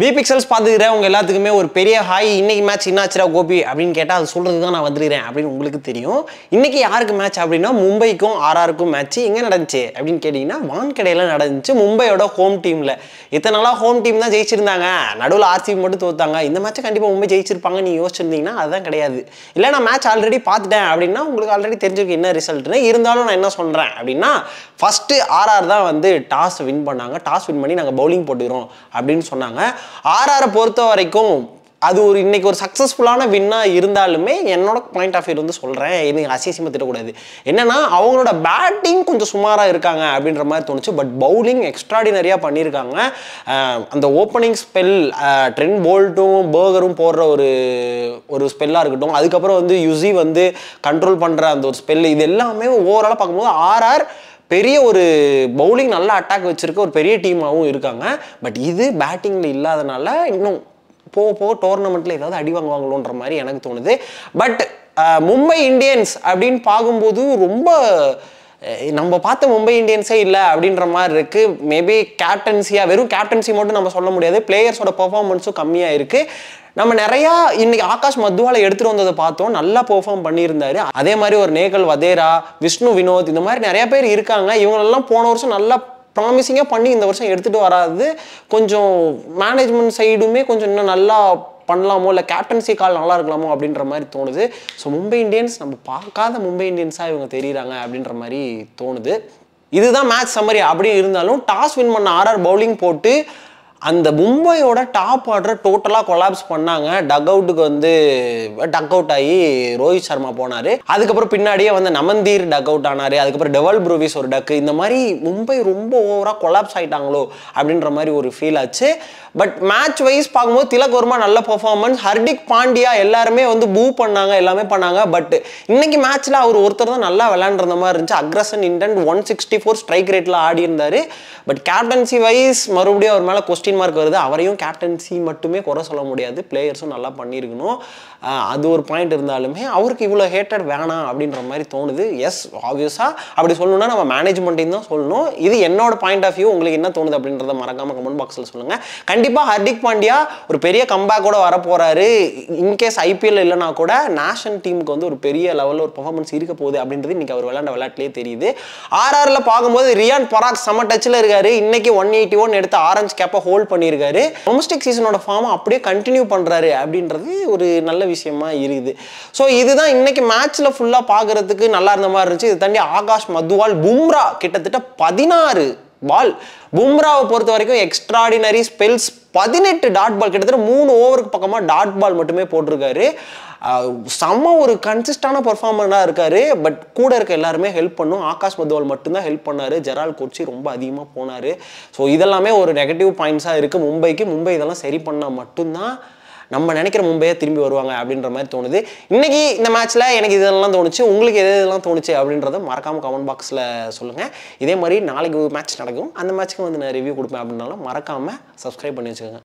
விபிக்சல்ஸ் பார்த்துக்கிறேன் உங்கள் எல்லாத்துக்குமே ஒரு பெரிய ஹாய் இன்றைக்கி மேட்ச் என்னாச்சுரா கோபி அப்படின்னு கேட்டால் அது சொல்கிறது தான் நான் வந்துருக்கிறேன் அப்படின்னு உங்களுக்கு தெரியும் இன்றைக்கி யாருக்கு மேட்ச் அப்படின்னா மும்பைக்கும் ஆர்ஆருக்கும் மேட்ச் எங்கே நடந்துச்சு அப்படின்னு கேட்டிங்கன்னா வான்கடையில் நடந்துச்சு மும்பையோட ஹோம் டீமில் இத்தனை நாளாக ஹோம் டீம் தான் ஜெயிச்சிருந்தாங்க நடுவில் ஆர்சிபி மட்டும் தோத்தாங்க இந்த மேட்ச்சை கண்டிப்பாக மும்பை ஜெயிச்சிருப்பாங்க நீ யோசிச்சிருந்தீங்கன்னா அதுதான் கிடையாது இல்லை நான் மேட்ச் ஆல்ரெடி பார்த்துட்டேன் அப்படின்னா உங்களுக்கு ஆல்ரெடி தெரிஞ்சிருக்கு என்ன ரிசல்ட்னு இருந்தாலும் நான் என்ன சொல்கிறேன் அப்படின்னா ஃபஸ்ட்டு ஆர்ஆர் தான் வந்து டாஸ் வின் பண்ணாங்க டாஸ் வின் பண்ணி நாங்கள் பவுலிங் போட்டுக்கிறோம் அப்படின்னு சொன்னாங்க ஆர்ஆரை பொறுத்த வரைக்கும் அது ஒரு இன்னைக்கு ஒரு சக்ஸஸ்ஃபுல்லான வின்னாக இருந்தாலுமே என்னோட பாயிண்ட் ஆஃப் வியூ வந்து சொல்கிறேன் இது அசியசியமாக திட்டக்கூடாது என்னென்னா அவங்களோட பேட்டிங் கொஞ்சம் சுமாராக இருக்காங்க அப்படின்ற மாதிரி தோணுச்சு பட் பவுலிங் எக்ஸ்ட்ராடினரியாக பண்ணியிருக்காங்க அந்த ஓப்பனிங் ஸ்பெல் ட்ரென் போல்ட்டும் பேர்கரும் போடுற ஒரு ஒரு ஸ்பெல்லாக இருக்கட்டும் அதுக்கப்புறம் வந்து யுசி வந்து கண்ட்ரோல் பண்ணுற அந்த ஒரு ஸ்பெல் இது எல்லாமே ஓவராலாக பார்க்கும்போது ஆர்ஆர் பெரிய ஒரு பவுலிங் நல்லா அட்டாக் வச்சுருக்க ஒரு பெரிய டீமாகவும் இருக்காங்க பட் இது பேட்டிங்கில் இல்லாதனால இன்னும் போக போக டோர்னமெண்ட்டில் ஏதாவது அடி வாங்குவாங்களோன்ற மாதிரி எனக்கு தோணுது பட் மும்பை இந்தியன்ஸ் அப்படின்னு பார்க்கும்போது ரொம்ப நம்ம பார்த்த மும்பை இந்தியன்ஸே இல்லை அப்படின்ற மாதிரி இருக்குது மேபி கேப்டன்சியாக வெறும் கேப்டன்சி மட்டும் நம்ம சொல்ல முடியாது பிளேயர்ஸோட பர்ஃபார்மன்ஸும் கம்மியாக இருக்குது நம்ம நிறையா இன்னைக்கு ஆகாஷ் மதுவாலை எடுத்துகிட்டு வந்ததை பார்த்தோம் நல்லா பெர்ஃபார்ம் பண்ணியிருந்தாரு அதே மாதிரி ஒரு நேகல் வதேரா விஷ்ணு வினோத் இந்த மாதிரி நிறையா பேர் இருக்காங்க இவங்களெல்லாம் போன வருஷம் நல்லா ப்ராமிசிங்காக பண்ணி இந்த வருஷம் எடுத்துகிட்டு வராது கொஞ்சம் மேனேஜ்மெண்ட் சைடுமே கொஞ்சம் இன்னும் நல்லா பண்ணலாமோ இல்லை கேப்டன்சி கால் நல்லா இருக்கலாமோ அப்படின்ற மாதிரி தோணுது ஸோ மும்பை இந்தியன்ஸ் நம்ம பார்க்காத மும்பை இந்தியன்ஸாக இவங்க தெரியுறாங்க அப்படின்ற மாதிரி தோணுது இதுதான் மேட்ச் சம்மரி அப்படியே இருந்தாலும் டாஸ் வின் பண்ண ஆர்ஆர் பவுலிங் போட்டு அந்த மும்பையோட டாப் ஆர்டரை டோட்டலாக கொலாப்ஸ் பண்ணாங்க டக் அவுட்டுக்கு வந்து டக் அவுட் ஆகி ரோஹித் சர்மா போனார் அதுக்கப்புறம் பின்னாடியே வந்து நமந்தீர் டக் அவுட் ஆனார் அதுக்கப்புறம் டெவல் ப்ரூவிஸ் ஒரு டக்கு இந்த மாதிரி மும்பை ரொம்ப ஓவராக கொலாப்ஸ் ஆகிட்டாங்களோ அப்படின்ற மாதிரி ஒரு ஃபீல் ஆச்சு பட் மேட்ச் வைஸ் பார்க்கும்போது திலக் நல்ல பர்ஃபார்மன்ஸ் ஹர்திக் பாண்டியா எல்லாருமே வந்து பூ பண்ணாங்க எல்லாமே பண்ணாங்க பட் இன்னைக்கு மேட்ச்சில் அவர் ஒருத்தர் தான் நல்லா விளையாண்டுருந்த மாதிரி இருந்துச்சு aggression intent one sixty four strike ரேட்டில் ஆடி இருந்தார் பட் கேப்டன்சி வைஸ் மறுபடியும் அவர் மேலே கொஸ்டின் கொஸ்டின் மார்க் வருது அவரையும் கேப்டன்சி மட்டுமே குறை சொல்ல முடியாது பிளேயர்ஸும் நல்லா பண்ணியிருக்கணும் அது ஒரு பாயிண்ட் இருந்தாலுமே அவருக்கு இவ்வளோ ஹேட்டட் வேணாம் அப்படின்ற மாதிரி தோணுது எஸ் ஆப்வியஸாக அப்படி சொல்லணும்னா நம்ம மேனேஜ்மெண்ட்டையும் தான் சொல்லணும் இது என்னோட பாயிண்ட் ஆஃப் வியூ உங்களுக்கு என்ன தோணுது அப்படின்றத மறக்காமல் கமெண்ட் பாக்ஸில் சொல்லுங்கள் கண்டிப்பாக ஹர்திக் பாண்டியா ஒரு பெரிய கம்பேக்கோட வரப்போகிறாரு இன்கேஸ் ஐபிஎல் இல்லைன்னா கூட நேஷனல் டீமுக்கு வந்து ஒரு பெரிய லெவலில் ஒரு பர்ஃபார்மன்ஸ் இருக்க போகுது அப்படின்றது இன்னைக்கு அவர் விளையாண்ட விளையாட்டுலேயே தெரியுது ஆரில் பார்க்கும்போது ரியான் பராக் சம டச்சில் இருக்காரு இன்னைக்கு ஒன் எயிட்டி ஒன் எடுத்து ஆரஞ்சு கேப்பை ஹோல் ஹோல்ட் பண்ணியிருக்காரு டொமஸ்டிக் சீசனோட ஃபார்ம் அப்படியே கண்டினியூ பண்ணுறாரு அப்படின்றது ஒரு நல்ல விஷயமா இருக்குது ஸோ இதுதான் இன்னைக்கு மேட்ச்சில் ஃபுல்லாக பார்க்குறதுக்கு நல்லா இருந்த மாதிரி இருந்துச்சு இது தாண்டி ஆகாஷ் மதுவால் பும்ரா கிட்டத்தட்ட பதினாறு பால் பும்ராவை பொறுத்த வரைக்கும் எக்ஸ்ட்ராடினரி ஸ்பெல்ஸ் பதினெட்டு டாட் பால் கிட்டத்தட்ட மூணு ஓவருக்கு பக்கமாக டாட் பால் மட்டுமே போட்டிருக்காரு செம்ம ஒரு கன்சிஸ்டான பர்ஃபார்மராக இருக்கார் பட் கூட இருக்க எல்லாருமே ஹெல்ப் பண்ணும் ஆகாஷ் மதுவால் மட்டும்தான் ஹெல்ப் பண்ணார் ஜெரால் கோச்சி ரொம்ப அதிகமாக போனார் ஸோ இதெல்லாமே ஒரு நெகட்டிவ் பாயிண்ட்ஸாக இருக்குது மும்பைக்கு மும்பை இதெல்லாம் சரி பண்ணால் மட்டும்தான் நம்ம நினைக்கிற மும்பையே திரும்பி வருவாங்க அப்படின்ற மாதிரி தோணுது இன்னைக்கு இந்த மேட்ச்சில் எனக்கு இதெல்லாம் தோணுச்சு உங்களுக்கு எது இதெல்லாம் தோணுச்சு அப்படின்றத மறக்காமல் கமெண்ட் பாக்ஸில் சொல்லுங்கள் இதே மாதிரி நாளைக்கு ஒரு மேட்ச் நடக்கும் அந்த மேட்ச்சுக்கு வந்து நான் ரிவ்யூ கொடுப்பேன் அப்படின்னாலும் மறக்காமல் சப்ஸ்கிரைப் பண்ணி வச்சுக்கோங்க